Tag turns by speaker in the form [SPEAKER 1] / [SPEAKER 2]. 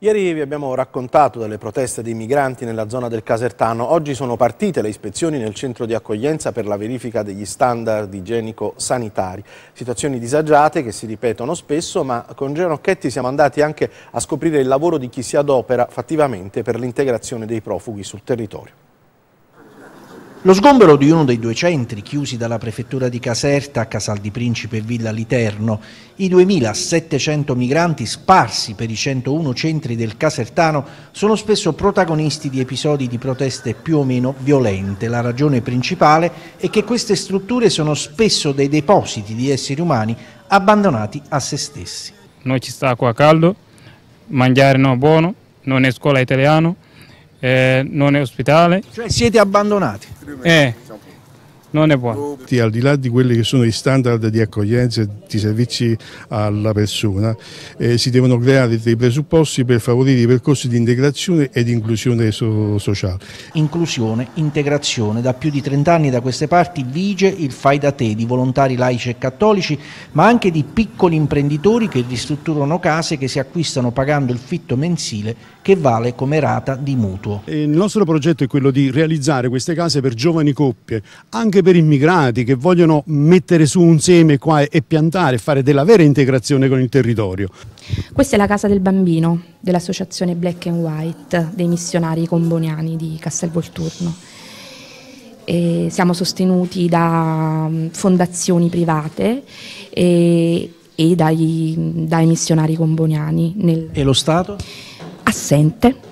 [SPEAKER 1] Ieri vi abbiamo raccontato delle proteste dei migranti nella zona del Casertano. Oggi sono partite le ispezioni nel centro di accoglienza per la verifica degli standard igienico-sanitari. Situazioni disagiate che si ripetono spesso, ma con Gianocchetti siamo andati anche a scoprire il lavoro di chi si adopera fattivamente per l'integrazione dei profughi sul territorio.
[SPEAKER 2] Lo sgombero di uno dei due centri chiusi dalla prefettura di Caserta a Casal di Principe e Villa Literno, i 2.700 migranti sparsi per i 101 centri del Casertano sono spesso protagonisti di episodi di proteste più o meno violente. La ragione principale è che queste strutture sono spesso dei depositi
[SPEAKER 3] di esseri umani abbandonati a se stessi. Noi ci sta qua caldo, mangiare non è buono, non è scuola italiano, eh, non è ospitale. Cioè
[SPEAKER 2] siete abbandonati?
[SPEAKER 3] Eh, non è buono.
[SPEAKER 4] Al di là di quelli che sono gli standard di accoglienza e di servizi alla persona, eh, si devono creare dei presupposti per favorire i percorsi di integrazione e di inclusione so sociale.
[SPEAKER 2] Inclusione, integrazione, da più di 30 anni da queste parti vige il fai da te di volontari laici e cattolici, ma anche di piccoli imprenditori che ristrutturano case che si acquistano pagando il fitto mensile che vale come rata di mutuo.
[SPEAKER 5] Il nostro progetto è quello di realizzare queste case per giovani coppie, anche anche per immigrati che vogliono mettere su un seme qua e piantare, fare della vera integrazione con il territorio.
[SPEAKER 6] Questa è la casa del bambino dell'associazione Black and White dei missionari comboniani di Castelvolturno. E siamo sostenuti da mm, fondazioni private e, e dai, dai, missionari comboniani. Nel...
[SPEAKER 2] E lo Stato? Assente